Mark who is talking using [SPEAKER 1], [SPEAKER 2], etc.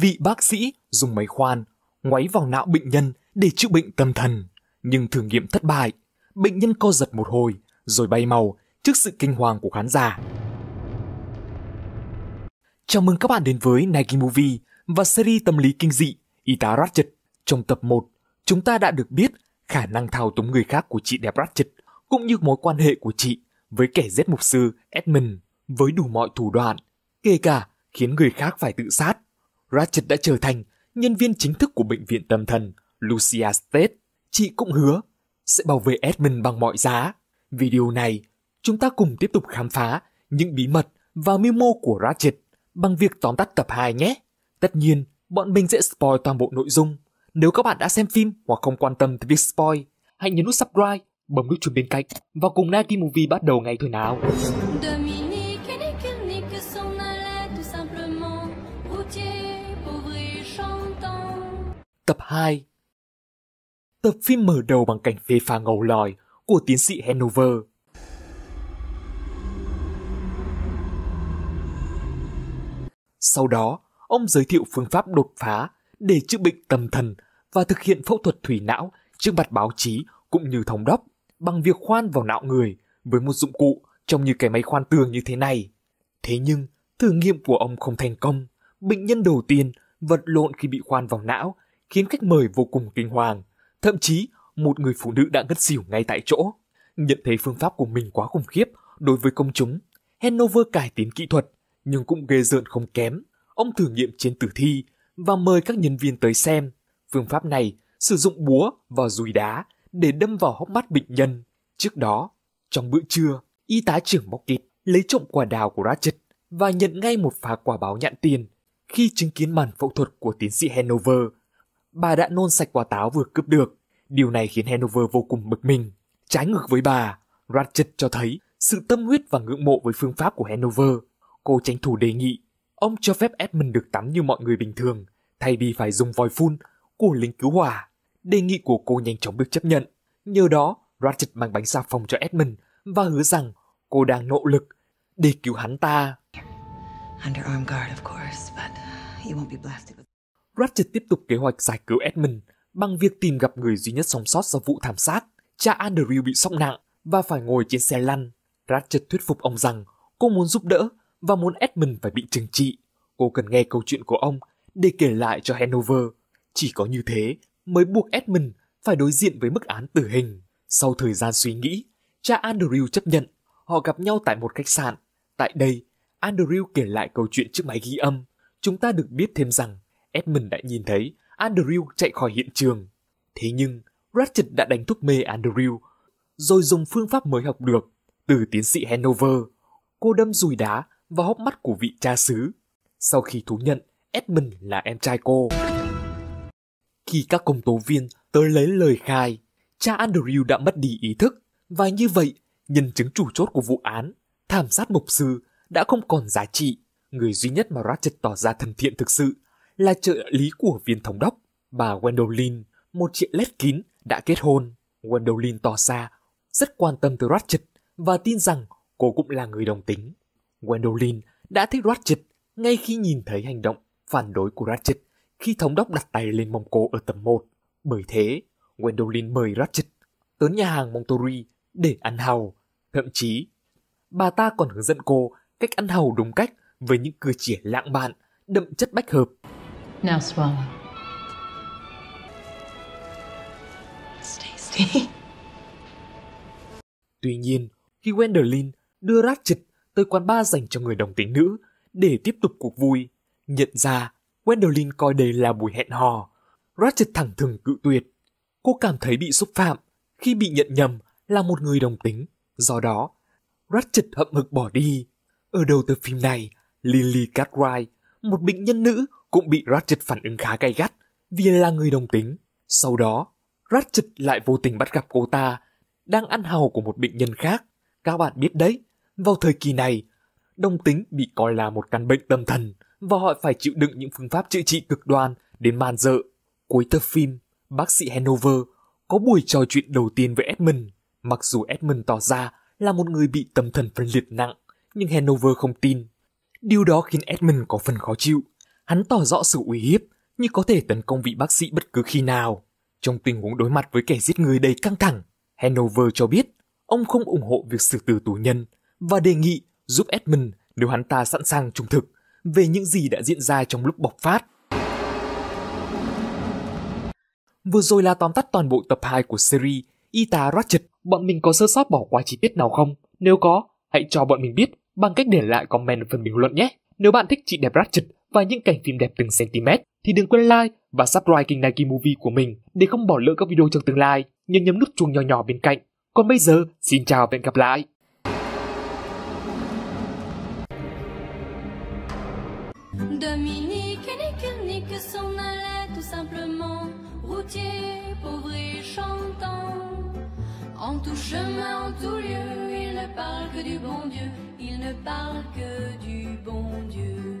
[SPEAKER 1] vị bác sĩ dùng máy khoan ngoáy vào não bệnh nhân để chữa bệnh tâm thần, nhưng thử nghiệm thất bại. Bệnh nhân co giật một hồi rồi bay màu trước sự kinh hoàng của khán giả. Chào mừng các bạn đến với Nike Movie và series tâm lý kinh dị Y tá Ratchet. Trong tập 1, chúng ta đã được biết khả năng thao túng người khác của chị đẹp Ratchet cũng như mối quan hệ của chị với kẻ giết mục sư Edmund với đủ mọi thủ đoạn, kể cả khiến người khác phải tự sát. Ratchet đã trở thành nhân viên chính thức của bệnh viện tâm thần Lucia State. Chị cũng hứa sẽ bảo vệ Edmund bằng mọi giá. Video này, chúng ta cùng tiếp tục khám phá những bí mật và mưu mô của Ratchet bằng việc tóm tắt tập 2 nhé. Tất nhiên, bọn mình sẽ spoil toàn bộ nội dung. Nếu các bạn đã xem phim hoặc không quan tâm tới việc spoil, hãy nhấn nút subscribe, bấm nút chuông bên cạnh và cùng Nagi Movie bắt đầu ngay thôi nào. Demi. Tập 2 Tập phim mở đầu bằng cảnh phê pha ngầu lòi của tiến sĩ Hanover. Sau đó, ông giới thiệu phương pháp đột phá để chữa bệnh tâm thần và thực hiện phẫu thuật thủy não trước mặt báo chí cũng như thống đốc bằng việc khoan vào não người với một dụng cụ trông như cái máy khoan tường như thế này. Thế nhưng, thử nghiệm của ông không thành công. Bệnh nhân đầu tiên vật lộn khi bị khoan vào não khiến khách mời vô cùng kinh hoàng. Thậm chí, một người phụ nữ đã ngất xỉu ngay tại chỗ. Nhận thấy phương pháp của mình quá khủng khiếp đối với công chúng, Hanover cải tiến kỹ thuật, nhưng cũng ghê rợn không kém. Ông thử nghiệm trên tử thi và mời các nhân viên tới xem. Phương pháp này sử dụng búa và dùi đá để đâm vào hốc mắt bệnh nhân. Trước đó, trong bữa trưa, y tá trưởng móc kịp lấy trộm quả đào của Ratchet và nhận ngay một phá quả báo nhãn tiền. Khi chứng kiến màn phẫu thuật của tiến sĩ Hanover, bà đã nôn sạch quả táo vừa cướp được. Điều này khiến Hanover vô cùng bực mình. Trái ngược với bà, Ratchet cho thấy sự tâm huyết và ngưỡng mộ với phương pháp của Hanover. Cô tránh thủ đề nghị ông cho phép Edmund được tắm như mọi người bình thường, thay vì phải dùng vòi phun của lính cứu hỏa. Đề nghị của cô nhanh chóng được chấp nhận. Nhờ đó, Ratchet mang bánh xà phòng cho Edmund và hứa rằng cô đang nỗ lực để cứu hắn ta. Under armed guard, of course, but you won't be blasted with Ratchet tiếp tục kế hoạch giải cứu Edmund bằng việc tìm gặp người duy nhất sống sót sau vụ thảm sát. Cha Andrew bị sốc nặng và phải ngồi trên xe lăn. Ratchet thuyết phục ông rằng cô muốn giúp đỡ và muốn Edmund phải bị trừng trị. Cô cần nghe câu chuyện của ông để kể lại cho Hanover. Chỉ có như thế mới buộc Edmund phải đối diện với mức án tử hình. Sau thời gian suy nghĩ, cha Andrew chấp nhận. Họ gặp nhau tại một khách sạn. Tại đây, Andrew kể lại câu chuyện trước máy ghi âm. Chúng ta được biết thêm rằng Edmund đã nhìn thấy Andrew chạy khỏi hiện trường. Thế nhưng, Ratchet đã đánh thuốc mê Andrew, rồi dùng phương pháp mới học được từ tiến sĩ Hanover. Cô đâm dùi đá vào hốc mắt của vị cha xứ. Sau khi thú nhận, Edmund là em trai cô. Khi các công tố viên tới lấy lời khai, cha Andrew đã mất đi ý thức. Và như vậy, nhân chứng chủ chốt của vụ án, thảm sát mục sư, đã không còn giá trị. Người duy nhất mà Ratchet tỏ ra thân thiện thực sự là trợ lý của viên thống đốc. Bà Gwendolyn, một chị lét kín đã kết hôn. Gwendolyn tỏ ra rất quan tâm tới Ratchet và tin rằng cô cũng là người đồng tính. Gwendolyn đã thích Ratchet ngay khi nhìn thấy hành động phản đối của Ratchet khi thống đốc đặt tay lên mông cô ở tầng 1. Bởi thế, Gwendolyn mời Ratchet tới nhà hàng Montori để ăn hầu, Thậm chí, bà ta còn hướng dẫn cô cách ăn hầu đúng cách với những cử chỉ lãng mạn, đậm chất bách hợp. Now swallow. It's tasty. Tuy nhiên, khi Wendelin đưa Ratchet tới quán bar dành cho người đồng tính nữ để tiếp tục cuộc vui, nhận ra Wendelin coi đây là buổi hẹn hò. Ratchet thẳng thừng cự tuyệt. Cô cảm thấy bị xúc phạm khi bị nhận nhầm là một người đồng tính. Do đó, Ratchet hậm hực bỏ đi. Ở đầu tập phim này, Lily Cartwright, một bệnh nhân nữ cũng bị Ratchet phản ứng khá gay gắt vì là người đồng tính. Sau đó, Ratchet lại vô tình bắt gặp cô ta đang ăn hầu của một bệnh nhân khác. Các bạn biết đấy, vào thời kỳ này, đồng tính bị coi là một căn bệnh tâm thần và họ phải chịu đựng những phương pháp chữa trị cực đoan đến man dợ. Cuối tập phim, bác sĩ Hanover có buổi trò chuyện đầu tiên với Edmund. Mặc dù Edmund tỏ ra là một người bị tâm thần phân liệt nặng, nhưng Hanover không tin. Điều đó khiến Edmund có phần khó chịu Hắn tỏ rõ sự uy hiếp, như có thể tấn công vị bác sĩ bất cứ khi nào. Trong tình huống đối mặt với kẻ giết người đầy căng thẳng, Hanover cho biết ông không ủng hộ việc xử tử tù nhân và đề nghị giúp Edmund nếu hắn ta sẵn sàng trung thực về những gì đã diễn ra trong lúc bộc phát. Vừa rồi là tóm tắt toàn bộ tập 2 của series Y tá Ratchet. Bọn mình có sơ sót bỏ qua chi tiết nào không? Nếu có, hãy cho bọn mình biết bằng cách để lại comment ở phần bình luận nhé. Nếu bạn thích chị đẹp Ratchet và những cảnh phim đẹp từng cm thì đừng quên like và subscribe kênh Nike Movie của mình để không bỏ lỡ các video trong tương lai. Nhớ nhấn nút chuông nhỏ nhỏ bên cạnh. Còn bây giờ, xin chào và hẹn gặp lại. Dominique et que s'en allaient tout simplement, routier, pauvre et chantant. En tout chemin, en tout lieu, il ne parle que du bon Dieu, il ne parle que du bon Dieu.